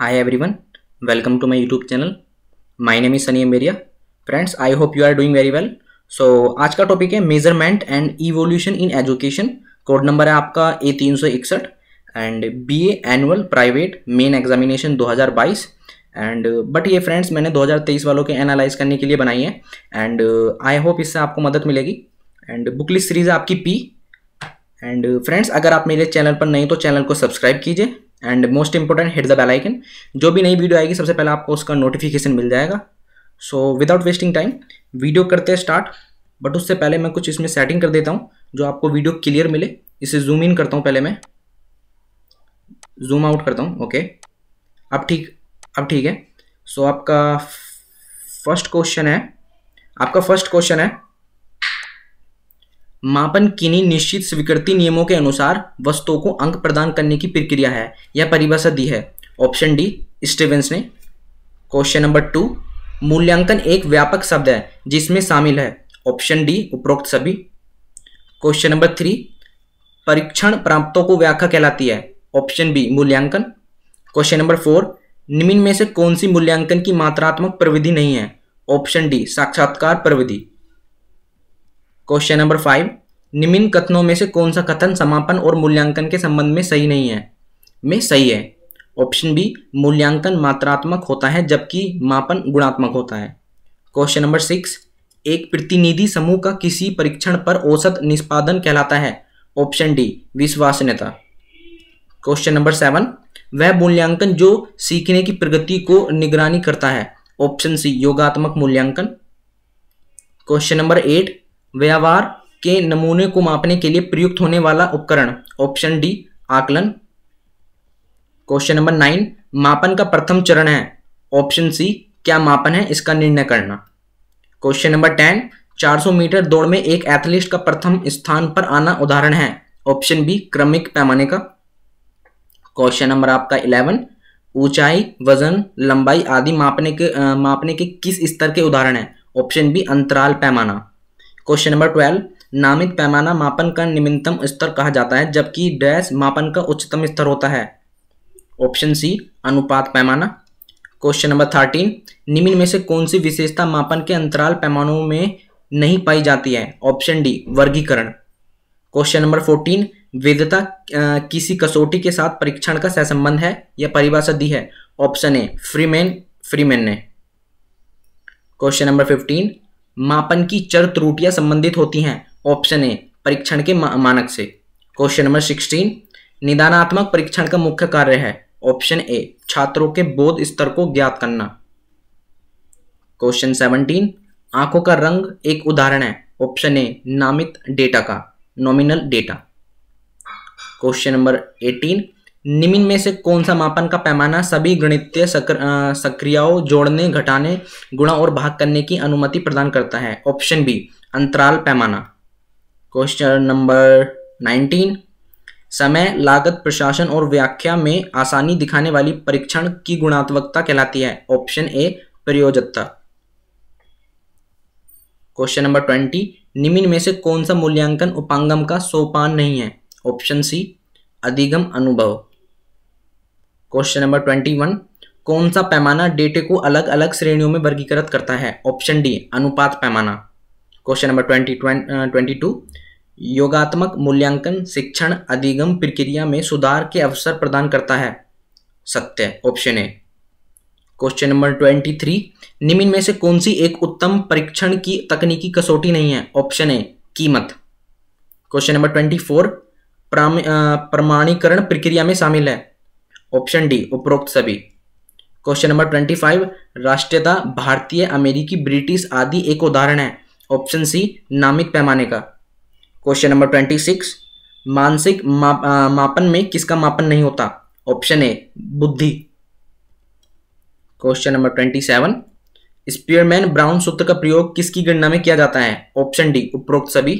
Hi everyone, welcome to my YouTube channel. My name is Sunny Amberia. Friends, I hope you are doing very well. So आज का topic है measurement and evaluation in education code number है आपका A तीन सौ इकसठ and B annual private main examination 2022 and but ये friends मैंने 2023 वालों के एनालाइज करने के लिए बनाई है एंड आई होप इससे आपको मदद मिलेगी एंड बुक लिस्ट सीरीज आपकी पी एंड फ्रेंड्स अगर आप मेरे चैनल पर नहीं तो चैनल को सब्सक्राइब कीजिए and most important hit the bell icon जो भी नई वीडियो आएगी सबसे पहले आपको उसका नोटिफिकेशन मिल जाएगा so without wasting time video करते हैं स्टार्ट बट उससे पहले मैं कुछ इसमें सेटिंग कर देता हूँ जो आपको वीडियो क्लियर मिले इसे जूम इन करता हूँ पहले मैं जूम आउट करता हूँ ओके अब ठीक अब ठीक है सो so, आपका फर्स्ट क्वेश्चन है आपका फर्स्ट क्वेश्चन है मापन किन्हीं निश्चित स्वीकृति नियमों के अनुसार वस्तुओं को अंक प्रदान करने की प्रक्रिया है यह परिभाषा दी है ऑप्शन डी स्टीवेंस ने क्वेश्चन नंबर टू मूल्यांकन एक व्यापक शब्द है जिसमें शामिल है ऑप्शन डी उपरोक्त सभी क्वेश्चन नंबर थ्री परीक्षण प्राप्तों को व्याख्या कहलाती है ऑप्शन बी मूल्यांकन क्वेश्चन नंबर फोर निम्न में से कौन सी मूल्यांकन की मात्रात्मक प्रविधि नहीं है ऑप्शन डी साक्षात्कार प्रविधि क्वेश्चन नंबर फाइव निम्न कथनों में से कौन सा कथन समापन और मूल्यांकन के संबंध में सही नहीं है में सही है ऑप्शन बी मूल्यांकन मात्रात्मक होता है जबकि मापन गुणात्मक होता है क्वेश्चन नंबर सिक्स एक प्रतिनिधि समूह का किसी परीक्षण पर औसत निष्पादन कहलाता है ऑप्शन डी विश्वसनीयता क्वेश्चन नंबर सेवन वह मूल्यांकन जो सीखने की प्रगति को निगरानी करता है ऑप्शन सी योगात्मक मूल्यांकन क्वेश्चन नंबर एट व्यवहार के नमूने को मापने के लिए प्रयुक्त होने वाला उपकरण ऑप्शन डी आकलन क्वेश्चन नंबर नाइन मापन का प्रथम चरण है ऑप्शन सी क्या मापन है इसका निर्णय करना क्वेश्चन नंबर टेन 400 मीटर दौड़ में एक एथलीट का प्रथम स्थान पर आना उदाहरण है ऑप्शन बी क्रमिक पैमाने का क्वेश्चन नंबर आपका इलेवन ऊंचाई वजन लंबाई आदि मापने के आ, मापने के किस स्तर के उदाहरण है ऑप्शन बी अंतराल पैमाना क्वेश्चन नंबर ट्वेल्व नामित पैमाना मापन का निम्नतम स्तर कहा जाता है जबकि डैश मापन का उच्चतम स्तर होता है ऑप्शन सी अनुपात पैमाना क्वेश्चन नंबर थर्टीन निम्न में से कौन सी विशेषता मापन के अंतराल पैमानों में नहीं पाई जाती है ऑप्शन डी वर्गीकरण क्वेश्चन नंबर फोर्टीन वेदता किसी कसौटी के साथ परीक्षण का सहसंबंध है या परिभाषा दी है ऑप्शन ए फ्रीमैन फ्रीमैन ने क्वेश्चन नंबर फिफ्टीन मापन की चर त्रुटियां संबंधित होती हैं ऑप्शन ए परीक्षण के मा, मानक से क्वेश्चन नंबर सिक्सटीन निदानात्मक परीक्षण का मुख्य कार्य है ऑप्शन ए छात्रों के बोध स्तर को ज्ञात करना क्वेश्चन सेवनटीन आंखों का रंग एक उदाहरण है ऑप्शन ए नामित डेटा का nominal data question number eighteen निम्न में से कौन सा मापन का पैमाना सभी गणितीय सक्र, सक्रियाओं जोड़ने घटाने गुणा और भाग करने की अनुमति प्रदान करता है ऑप्शन बी अंतराल पैमाना क्वेश्चन नंबर 19 समय लागत प्रशासन और व्याख्या में आसानी दिखाने वाली परीक्षण की गुणात्मकता कहलाती है ऑप्शन ए प्रयोजकता क्वेश्चन नंबर ट्वेंटी निम्न में से कौन सा मूल्यांकन उपांगम का सोपान नहीं है ऑप्शन सी अधिगम अनुभव क्वेश्चन नंबर ट्वेंटी वन कौन सा पैमाना डेटे को अलग अलग श्रेणियों में वर्गीकृत करता है ऑप्शन डी अनुपात पैमाना question number twenty twenty two योगात्मक मूल्यांकन शिक्षण अधिगम प्रक्रिया में सुधार के अवसर प्रदान करता है सत्य option A question number twenty three निम्न में से कौन सी एक उत्तम परीक्षण की तकनीकी कसौटी नहीं है ऑप्शन ए कीमत क्वेश्चन नंबर ट्वेंटी फोर प्रमाणीकरण प्रक्रिया में शामिल है ऑप्शन डी उपरोक्त सभी क्वेश्चन नंबर ट्वेंटी फाइव राष्ट्रीयता भारतीय अमेरिकी ब्रिटिश आदि एक उदाहरण है ऑप्शन सी नामिक पैमाने का क्वेश्चन नंबर ट्वेंटी सिक्स मानसिक मा, आ, मापन में किसका मापन नहीं होता ऑप्शन ए बुद्धि question number twenty seven Spearman Brown सूत्र का प्रयोग किसकी गणना में किया जाता है ऑप्शन डी उपरोक्त सभी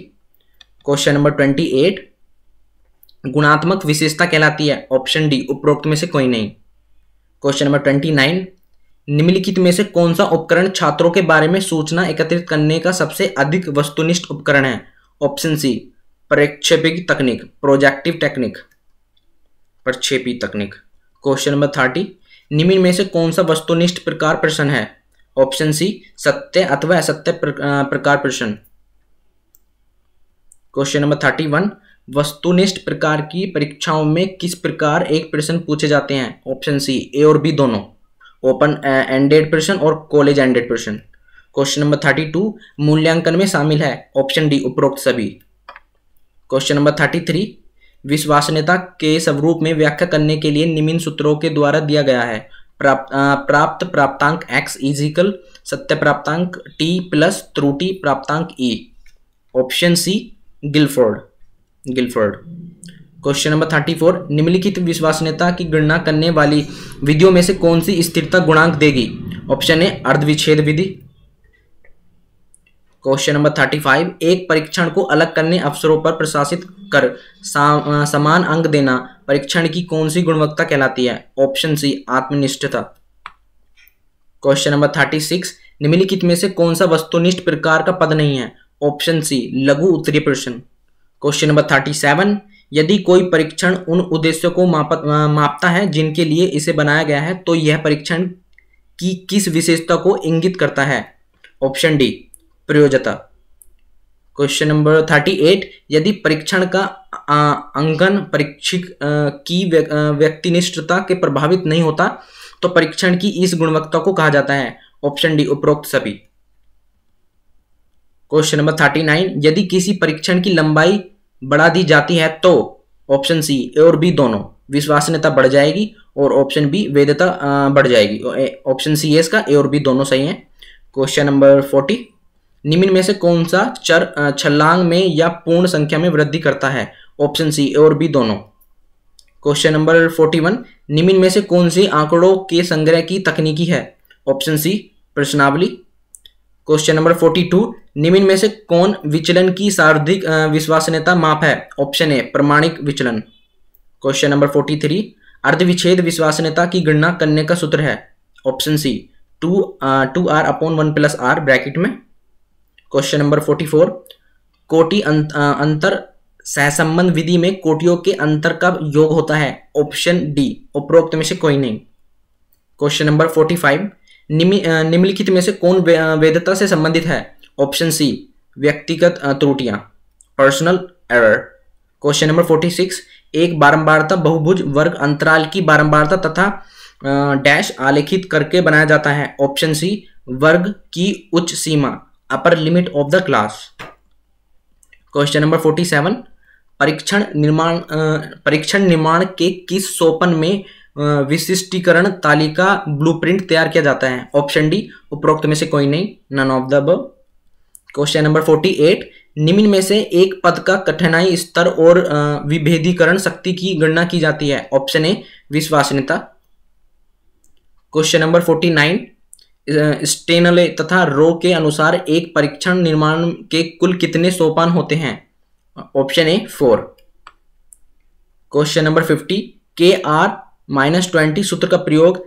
क्वेश्चन नंबर ट्वेंटी एट गुणात्मक विशेषता कहलाती है ऑप्शन डी उपरोक्त में से कोई नहीं क्वेश्चन नंबर ट्वेंटी नाइन निम्नलिखित में से कौन सा उपकरण छात्रों के बारे में सूचना एकत्रित करने का सबसे अधिक वस्तुनिष्ठ उपकरण है ऑप्शन सी प्रक्षेपिक तकनीक प्रोजेक्टिव टेक्निक प्रक्षेपी तकनीक क्वेश्चन नंबर थर्टी निम्न में से कौन सा वस्तुनिष्ठ प्रकार प्रश्न है ऑप्शन सी सत्य अथवा असत्य प्रकार प्रश्न क्वेश्चन नंबर थर्टी वन वस्तुनिष्ठ प्रकार की परीक्षाओं में किस प्रकार एक प्रश्न पूछे जाते हैं ऑप्शन सी ए और बी दोनों ओपन एंडेड uh, प्रश्न और कॉलेज एंडेड प्रश्न क्वेश्चन नंबर थर्टी टू मूल्यांकन में शामिल है ऑप्शन डी उपरोक्त सभी क्वेश्चन नंबर थर्टी थ्री विश्वसनीयता के स्वरूप में व्याख्या करने के लिए निम्न सूत्रों के द्वारा दिया गया है uh, प्राप्त प्राप्तांक एक्स इजिकल सत्य प्राप्तांक टी प्लस त्रुटि प्राप्तांक E option C Guilford Guilford question number thirty four निम्नलिखित विश्वसनीयता की गणना करने वाली विधियों में से कौन सी स्थिरता गुणांक देगी ऑप्शन ए अर्धविच्छेद विधि क्वेश्चन नंबर थर्टी फाइव एक परीक्षण को अलग करने अवसरों पर प्रशासित कर सा, समान अंक देना परीक्षण की कौन सी गुणवत्ता कहलाती है ऑप्शन सी आत्मनिष्ठता क्वेश्चन नंबर थर्टी सिक्स निम्नलिखित में से कौन सा वस्तुनिष्ठ प्रकार का पद नहीं है ऑप्शन सी लघु उत्तरीय प्रश्न क्वेश्चन नंबर थर्टी सेवन यदि कोई परीक्षण उन उद्देश्यों को माप मापता है जिनके लिए इसे बनाया गया है तो यह परीक्षण की किस विशेषता को इंगित करता है ऑप्शन डी प्रयोजता क्वेश्चन नंबर थर्टी एट यदि परीक्षण का अंगन परीक्षक की व्यक्तिनिष्ठता के प्रभावित नहीं होता तो परीक्षण की इस गुणवत्ता को कहा जाता है ऑप्शन डी उपरोक्त सभी क्वेश्चन नंबर थर्टी नाइन यदि किसी परीक्षण की लंबाई बढ़ा दी जाती है तो ऑप्शन सी ए और बी दोनों विश्वसनीयता बढ़ जाएगी और ऑप्शन बी वेदता बढ़ जाएगी ऑप्शन सी है इसका ए और बी दोनों सही है क्वेश्चन नंबर फोर्टी निम्न में से कौन सा चर छलांग में या पूर्ण संख्या में वृद्धि करता है ऑप्शन सी ए और बी दोनों क्वेश्चन नंबर फोर्टी वन निम्न में से कौन सी आंकड़ों के संग्रह की तकनीकी है ऑप्शन सी प्रश्नावली क्वेश्चन नंबर फोर्टी टू निम्न में से कौन विचलन की सार्वधिक विश्वसनीयता माप है ऑप्शन ए प्रमाणिक विचलन क्वेश्चन नंबर फोर्टी थ्री अर्धविच्छेद विश्वसनीयता की गणना करने का सूत्र है option C two two R upon one plus R bracket में क्वेश्चन नंबर फोर्टी फोर कोटि अं, अंतर सहसंबंध विधि में कोटियों के अंतर का योग होता है ऑप्शन डी उपरोक्त में से कोई नहीं क्वेश्चन नंबर फोर्टी फाइव निम्नलिखित में से कौन वेदता से संबंधित है ऑप्शन सी व्यक्तिगत त्रुटियां personal error question number forty six एक बारंबारता बहुभुज वर्ग अंतराल की बारंबारता तथा डैश आलेखित करके बनाया जाता है ऑप्शन सी वर्ग की उच्च सीमा upper limit of the class question number forty seven परीक्षण निर्माण परीक्षण निर्माण के किस सोपन में विशिष्टीकरण तालिका ब्लूप्रिंट तैयार किया जाता है ऑप्शन डी उपरोक्त में से कोई नहीं नन ऑफ द अब क्वेश्चन नंबर फोर्टी एट निम्न में से एक पद का कठिनाई स्तर और विभेदीकरण शक्ति की गणना की जाती है ऑप्शन ए विश्वासनीयता question number forty nine Stanley तथा रो के अनुसार एक परीक्षण निर्माण के कुल कितने सोपान होते हैं option A four question number fifty K R minus twenty सूत्र का प्रयोग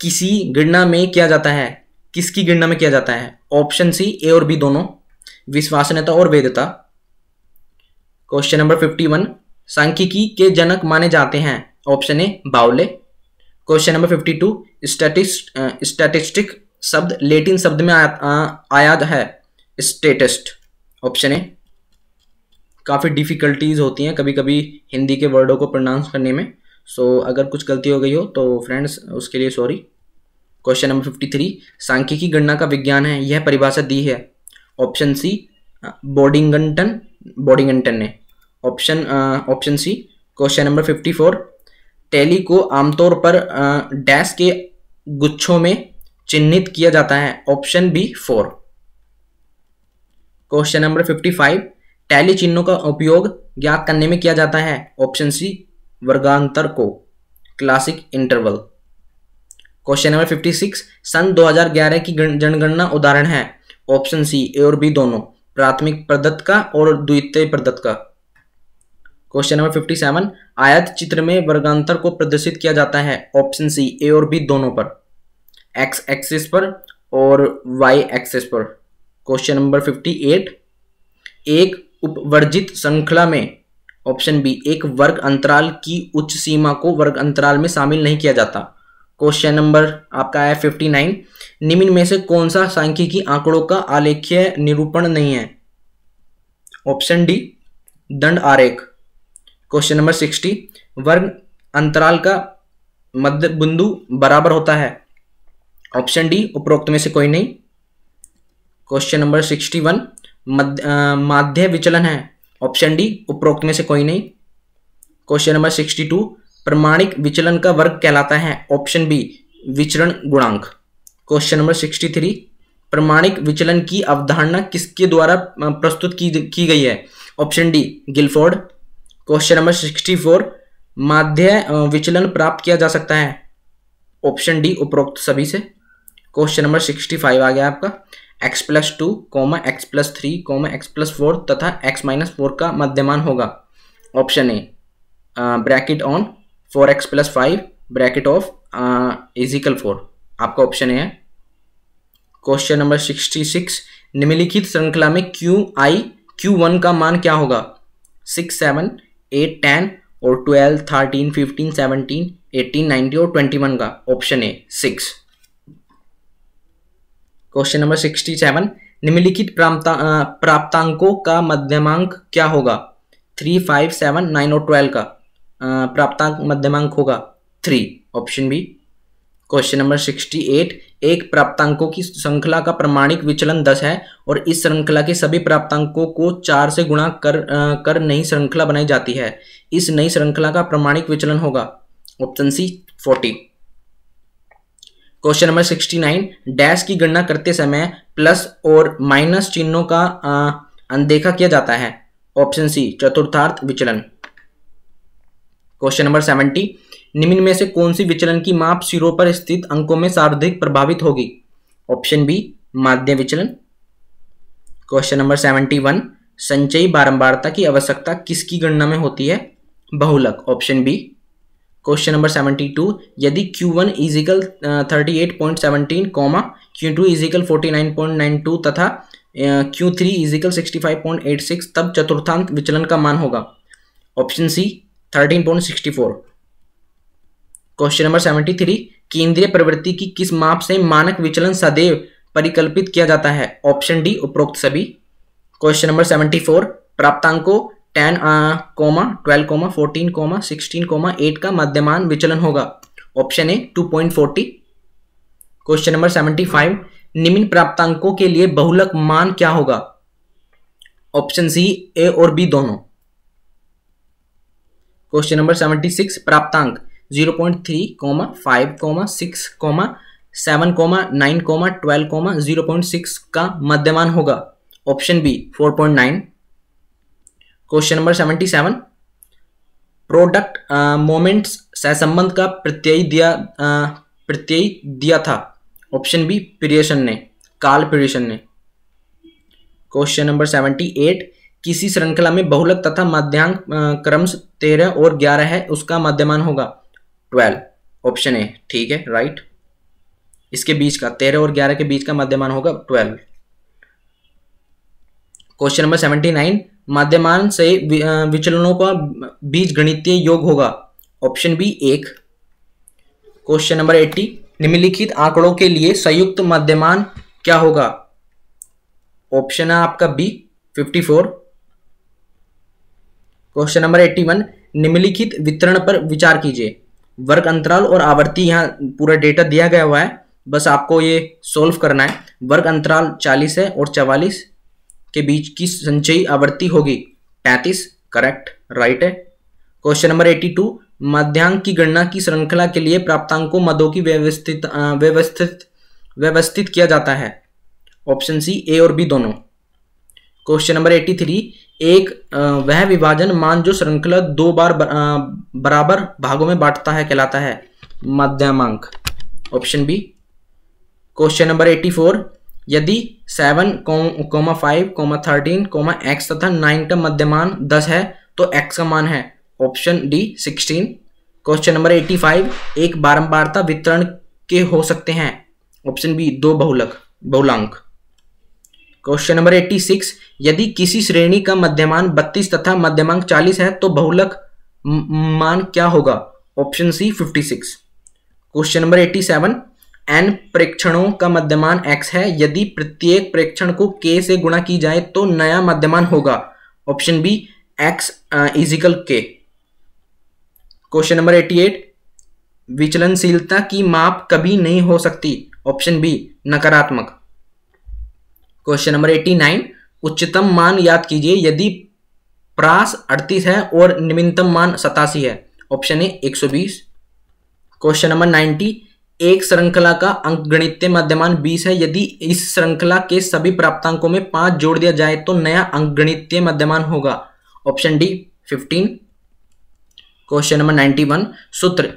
किसी गणना में किया जाता है किसकी गणना में किया जाता है ऑप्शन सी ए और बी दोनों विश्वसनीयता तो और वेदता क्वेश्चन नंबर फिफ्टी वन सांख्यिकी के जनक माने जाते हैं option A Bowley question number fifty two statist statistic शब्द लेटिन शब्द में आया, है स्टेटिस्ट ऑप्शन ए काफ़ी डिफ़िकल्टीज होती हैं कभी कभी हिंदी के वर्डों को प्रोनाउंस करने में सो so, अगर कुछ गलती हो गई हो तो फ्रेंड्स उसके लिए sorry question number fifty three सांख्यिकी गणना का विज्ञान है यह परिभाषा दी है ऑप्शन सी बॉडिंगटन बॉडिंगटन ने option option C question number fifty four tally को आमतौर पर डैश के गुच्छों में चिन्हित किया जाता है option B four question number fifty five tally चिन्हों का उपयोग ज्ञात करने में किया जाता है ऑप्शन सी वर्गांतर को classic interval question number fifty six सन 2011 की जनगणना उदाहरण है ऑप्शन सी ए और बी दोनों प्राथमिक प्रदत्त का और द्वितीय प्रदत्त का क्वेश्चन नंबर फिफ्टी सेवन आयत चित्र में वर्गांतर को प्रदर्शित किया जाता है ऑप्शन सी ए और बी दोनों पर एक्स एक्सिस पर और वाई एक्सिस पर क्वेश्चन नंबर फिफ्टी एट एक उपवर्जित श्रृंखला में ऑप्शन बी एक वर्ग अंतराल की उच्च सीमा को वर्ग अंतराल में शामिल नहीं किया जाता क्वेश्चन नंबर आपका आया फिफ्टी नाइन निम्न में से कौन सा सांख्यिकी आंकड़ों का आलेख्य निरूपण नहीं है ऑप्शन डी दंड आरेख क्वेश्चन नंबर सिक्सटी वर्ग अंतराल का मध्य बिंदु बराबर होता है ऑप्शन डी उपरोक्त में से कोई नहीं क्वेश्चन नंबर सिक्सटी वन माध्य विचलन है ऑप्शन डी उपरोक्त में से कोई नहीं क्वेश्चन नंबर सिक्सटी टू प्रमाणिक विचलन का वर्ग कहलाता है ऑप्शन बी विचरण गुणांक क्वेश्चन नंबर सिक्सटी थ्री प्रमाणिक विचलन की अवधारणा किसके द्वारा प्रस्तुत की की गई है option D Guilford question number sixty four माध्य विचलन प्राप्त किया जा सकता है ऑप्शन डी उपरोक्त सभी से क्वेश्चन नंबर सिक्सटी फाइव आ गया आपका X plus two comma X plus three comma X plus four तथा एक्स माइनस फोर का मध्यमान होगा option A bracket on four X plus five bracket of uh, equal four आपका option है question number sixty six निम्नलिखित श्रृंखला में Q I Q one का मान क्या होगा सिक्स सेवन एट टेन और twelve thirteen fifteen seventeen eighteen ninety और ट्वेंटी वन का ऑप्शन है six question number sixty seven निम्नलिखित uh, प्राप्तांकों का मध्यमांक क्या होगा थ्री फाइव सेवन नाइन और ट्वेल्व का प्राप्तांक मध्यमांक होगा three option B question number sixty eight एक प्राप्तांकों की श्रृंखला का प्रमाणिक विचलन दस है और इस श्रृंखला के सभी प्राप्तांकों को चार से गुणा कर आ, कर नई श्रृंखला बनाई जाती है इस नई श्रृंखला का प्रमाणिक विचलन होगा option C forty question number sixty nine dash की गणना करते समय प्लस और माइनस चिन्हों का अनदेखा किया जाता है ऑप्शन सी चतुर्थार्थ विचलन क्वेश्चन नंबर सेवेंटी निम्न में से कौन सी विचलन की माप सिरों पर स्थित अंकों में सर्वाधिक प्रभावित होगी ऑप्शन बी माध्य विचलन क्वेश्चन नंबर सेवेंटी वन संचयी बारंबारता की आवश्यकता किसकी गणना में होती है बहुलक option B question number seventy two यदि Q one equal thirty eight point seventeen comma Q two equal forty nine point nine two तथा Q three equal sixty five point eight six तब चतुर्थांत विचलन का मान होगा option C thirteen point sixty four question number seventy three केंद्रीय प्रवृत्ति की किस माप से मानक विचलन सदैव परिकल्पित किया जाता है ऑप्शन डी उपरोक्त सभी क्वेश्चन नंबर सेवेंटी फोर प्राप्तांकों ten comma twelve comma fourteen comma sixteen comma eight का मध्यमान विचलन होगा option A two point forty question number seventy five निम्न प्राप्तांकों के लिए बहुलक मान क्या होगा ऑप्शन सी ए और बी दोनों क्वेश्चन नंबर सेवेंटी सिक्स प्राप्तांक zero point three comma five comma six comma seven comma nine comma twelve comma zero point six का मध्यमान होगा option B four point nine question number seventy seven product moments सहसंबंध का प्रत्यय दिया प्रत्यय दिया था ऑप्शन बी पीरियशन ने काल पीरियशन ने क्वेश्चन नंबर सेवेंटी एट किसी श्रृंखला में बहुलक तथा माध्यांक क्रम तेरह और ग्यारह है उसका माध्यमान होगा ट्वेल्व ऑप्शन ए ठीक है राइट इसके बीच का तेरह और ग्यारह के बीच का माध्यमान होगा twelve question number seventy nine माध्यमान से विचलनों का बीज गणितीय योग होगा ऑप्शन बी एक क्वेश्चन नंबर एट्टी निम्नलिखित आंकड़ों के लिए संयुक्त माध्यमान क्या होगा ऑप्शन है आपका B fifty four question number eighty one निम्नलिखित वितरण पर विचार कीजिए वर्ग अंतराल और आवर्ती यहाँ पूरा डेटा दिया गया हुआ है बस आपको ये सॉल्व करना है वर्ग अंतराल चालीस है और चवालीस के बीच की संचयी आवर्ती होगी पैंतीस करेक्ट राइट है क्वेश्चन नंबर एट्टी टू मध्यांक की गणना की श्रृंखला के लिए प्राप्तांकों को मदों की व्यवस्थित व्यवस्थित व्यवस्थित किया जाता है ऑप्शन सी ए और बी दोनों क्वेश्चन नंबर एट्टी थ्री एक वह विभाजन मान जो श्रृंखला दो बार बराबर भागों में बांटता है कहलाता है मध्यमांक option B question number eighty four यदि seven comma five comma thirteen comma X तथा नाइन का मध्यमान दस है तो एक्स का मान है option D sixteen question number eighty five एक बारंबारता वितरण के हो सकते हैं ऑप्शन बी दो बहुलक बहुलांक क्वेश्चन नंबर 86 यदि किसी श्रेणी का मध्यमान 32 तथा मध्यमांक 40 है तो बहुलक मान क्या होगा option C 56 question number 87 N प्रेक्षणों का मध्यमान एक्स है यदि प्रत्येक प्रेक्षण को के से गुणा की जाए तो नया मध्यमान होगा option B X equal K question number 88 विचलनशीलता की माप कभी नहीं हो सकती ऑप्शन बी नकारात्मक क्वेश्चन नंबर एट्टी नाइन उच्चतम मान याद कीजिए यदि प्रास अड़तीस है और निम्नतम मान सतासी है ऑप्शन ए एक सौ बीस क्वेश्चन नंबर नाइनटी एक श्रृंखला का अंक गणितीय मध्यमान 20 है यदि इस श्रृंखला के सभी प्राप्तांकों में पांच जोड़ दिया जाए तो नया अंक गणितीय मध्यमान होगा option D fifteen question number one सूत्र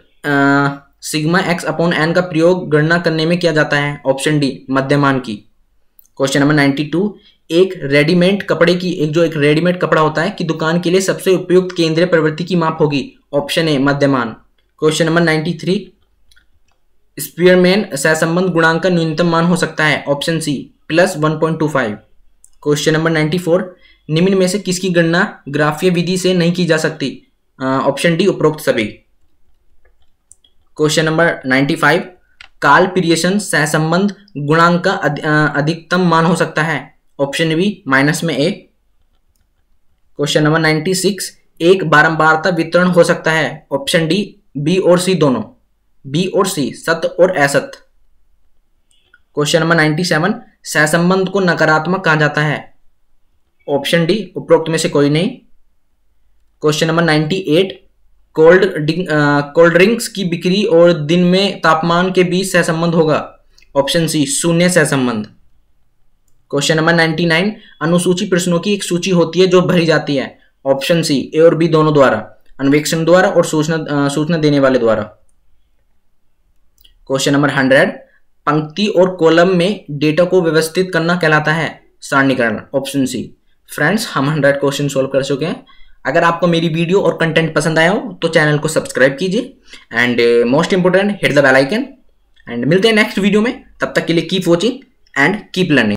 सिग्मा एक्स अपॉन एन का प्रयोग गणना करने में किया जाता है ऑप्शन डी मध्यमान की क्वेश्चन नंबर नाइन्टी टू एक रेडीमेड कपड़े की एक जो एक रेडीमेड कपड़ा होता है कि दुकान के लिए सबसे उपयुक्त केंद्रीय प्रवृत्ति की माप होगी ऑप्शन ए मध्यमान question number ninety three Spearman सहसंबंध गुणांक का न्यूनतम मान हो सकता है option C plus one point two five question number ninety four निम्न में से किसकी गणना ग्राफीय विधि से नहीं की जा सकती ऑप्शन uh, डी उपरोक्त सभी क्वेश्चन नंबर नाइन्टी फाइव काल पीरियशन सहसंबंध गुणांक का अधिकतम मान हो सकता है ऑप्शन बी माइनस में A question number ninety six एक बारंबारता वितरण हो सकता है ऑप्शन डी बी और सी दोनों बी और सी सत्य और असत क्वेश्चन नंबर नाइन्टी सेवन सहसंबंध को नकारात्मक कहा जाता है ऑप्शन डी उपरोक्त में से कोई नहीं question number ninety eight cold cold drinks की बिक्री और दिन में तापमान के बीच सहसंबंध होगा ऑप्शन सी शून्य सहसंबंध क्वेश्चन नंबर नाइनटी नाइन अनुसूची प्रश्नों की एक सूची होती है जो भरी जाती है ऑप्शन सी ए और बी दोनों द्वारा अन्वेक्षण द्वारा और सूचना सूचना देने वाले द्वारा क्वेश्चन नंबर हंड्रेड पंक्ति और कॉलम में डेटा को व्यवस्थित करना कहलाता है सारणीकरण ऑप्शन सी फ्रेंड्स हम हंड्रेड क्वेश्चन सोल्व कर चुके हैं अगर आपको मेरी वीडियो और कंटेंट पसंद आया हो तो चैनल को सब्सक्राइब कीजिए and most important hit the bell icon and मिलते हैं नेक्स्ट वीडियो में तब तक के लिए keep watching and keep learning